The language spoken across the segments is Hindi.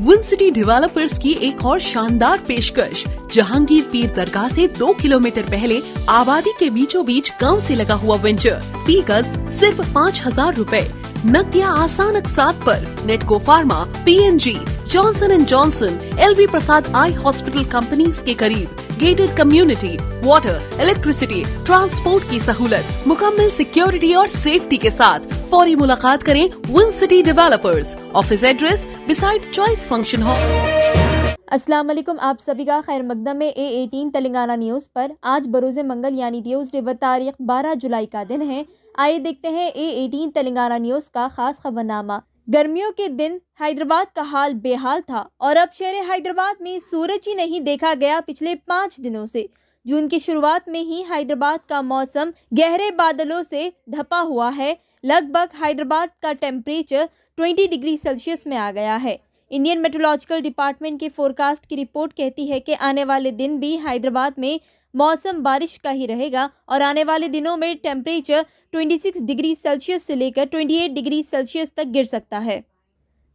विन सिटी डेवलपर्स की एक और शानदार पेशकश जहांगीर पीर दरगाह से दो किलोमीटर पहले आबादी के बीचों बीच गाँव ऐसी लगा हुआ वेंचर फीकस सिर्फ पाँच हजार रूपए नकदिया आसान अकसात पर Natco pharma P N G Johnson and Johnson L B Prasad eye hospital companies के करीब gated community water electricity transport की सहूलत मुकम्मल सिक्योरिटी और सेफ्टी के साथ फौरी मुलाकात करें Win City developers office address beside choice function hall अस्सलाम वालेकुम आप सभी का खैर मकदम में ए एटीन तेलंगाना न्यूज़ पर आज बरोज़ मंगल यानी ट्यूज़डे व तारीख 12 जुलाई का दिन है आइए देखते हैं ए एटीन तेलंगाना न्यूज़ का खास खबरनामा गर्मियों के दिन हैदराबाद का हाल बेहाल था और अब शहर हैदराबाद में सूरज ही नहीं देखा गया पिछले पाँच दिनों से जून की शुरुआत में ही हैदराबाद का मौसम गहरे बादलों से धपा हुआ है लगभग हैदराबाद का टेम्परेचर 20 डिग्री सेल्सियस में आ गया है इंडियन मेट्रोलॉजिकल डिपार्टमेंट के फोरकास्ट की रिपोर्ट कहती है कि आने वाले दिन भी हैदराबाद में मौसम बारिश का ही रहेगा और आने वाले दिनों में टेम्परेचर 26 डिग्री सेल्सियस से लेकर 28 डिग्री सेल्सियस तक गिर सकता है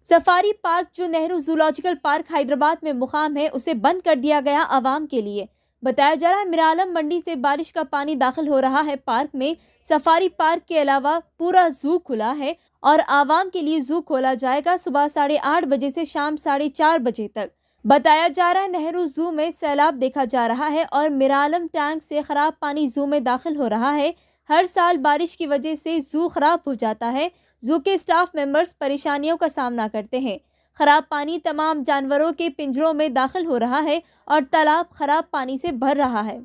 सफारी पार्क जो नेहरू जूलॉजिकल पार्क हैदराबाद में मुकाम है उसे बंद कर दिया गया आवाम के लिए बताया जा रहा है मिरालम मंडी से बारिश का पानी दाखिल हो रहा है पार्क में सफारी पार्क के अलावा पूरा जू खुला है और आवाम के लिए जू खोला जाएगा सुबह साढ़े आठ बजे से शाम साढ़े चार बजे तक बताया जा रहा है नेहरू जू में सैलाब देखा जा रहा है और मिरालम टैंक से ख़राब पानी जू में दाखिल हो रहा है हर साल बारिश की वजह से जू ख़राब हो जाता है जू के स्टाफ मेंबर्स परेशानियों का सामना करते हैं खराब पानी तमाम जानवरों के पिंजरों में दाखिल हो रहा है और तालाब खराब पानी से भर रहा है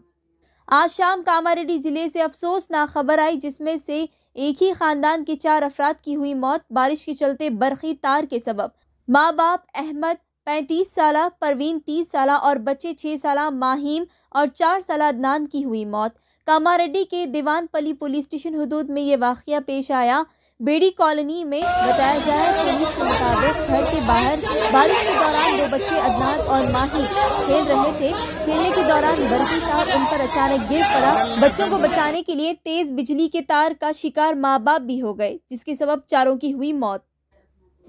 आज शाम कामारेडी ज़िले से अफसोसनाक खबर आई जिसमें से एक ही ख़ानदान के चार अफराद की हुई मौत बारिश के चलते बरखी तार के सबब माँ बाप अहमद पैंतीस साल परवीन तीस साल और बच्चे छः साल माहिम और चार साल अदनान की हुई मौत कामारेड्डी के दीवानपली पुलिस स्टेशन हदूद में ये वाक़ पेश आया बेड़ी कॉलोनी में बताया गया है पुलिस के मुताबिक घर के बाहर बारिश के दौरान दो बच्चे अदनान और माही खेल रहे थे खेलने के दौरान बर्फी तार उन पर अचानक गिर पड़ा बच्चों को बचाने के लिए तेज बिजली के तार का शिकार माँ बाप भी हो गए जिसके सबब चारों की हुई मौत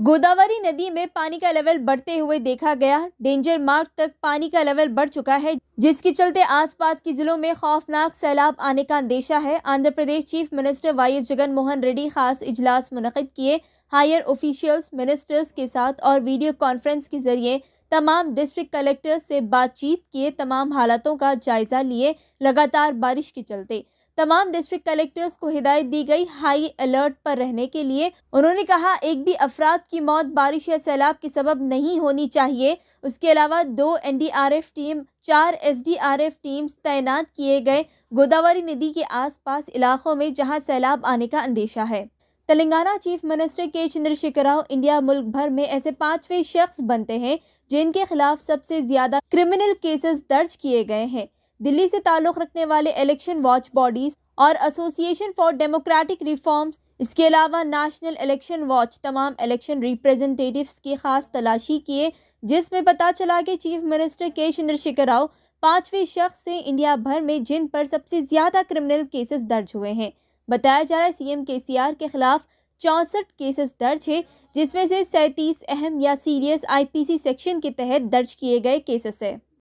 गोदावरी नदी में पानी का लेवल बढ़ते हुए देखा गया डेंजर मार्क तक पानी का लेवल बढ़ चुका है जिसके चलते आसपास के जिलों में खौफनाक सैलाब आने का अंदेशा है Andhra Pradesh chief minister Y S Jagan Mohan Reddy खास इजलास मुनद किए हायर ऑफिशियल्स मिनिस्टर्स के साथ और वीडियो कॉन्फ्रेंस के जरिए तमाम डिस्ट्रिक्ट कलेक्टर से बातचीत किए तमाम हालातों का जायजा लिए लगातार बारिश के चलते तमाम डिस्ट्रिक्ट कलेक्टर्स को हिदायत दी गई हाई अलर्ट पर रहने के लिए उन्होंने कहा एक भी अफराद की मौत बारिश या सैलाब के सबब नहीं होनी चाहिए उसके अलावा दो एनडीआरएफ टीम चार एसडीआरएफ टीम्स तैनात किए गए गोदावरी नदी के आसपास इलाकों में जहां सैलाब आने का अंदेशा है तेलंगाना चीफ मिनिस्टर के चंद्रशेखर राव इंडिया मुल्क भर में ऐसे पाँचवें शख्स बनते हैं जिनके खिलाफ सबसे ज्यादा क्रिमिनल केसेस दर्ज किए गए हैं दिल्ली से ताल्लुक़ रखने वाले इलेक्शन वॉच बॉडीज़ और एसोसिएशन फॉर डेमोक्रेटिक रिफॉर्म्स इसके अलावा नेशनल इलेक्शन वॉच तमाम इलेक्शन रिप्रेजेंटेटिव्स की खास तलाशी किए जिसमें पता चला कि चीफ मिनिस्टर के चंद्रशेखर राव पाँचवें शख्स से इंडिया भर में जिन पर सबसे ज़्यादा क्रिमिनल केसेस दर्ज हुए हैं बताया जा रहा है सीएम केसीआर के खिलाफ चौंसठ केसेस दर्ज है जिसमें से सैंतीस अहम या सीरियस आईपीसी सेक्शन के तहत दर्ज किए गए केसेस है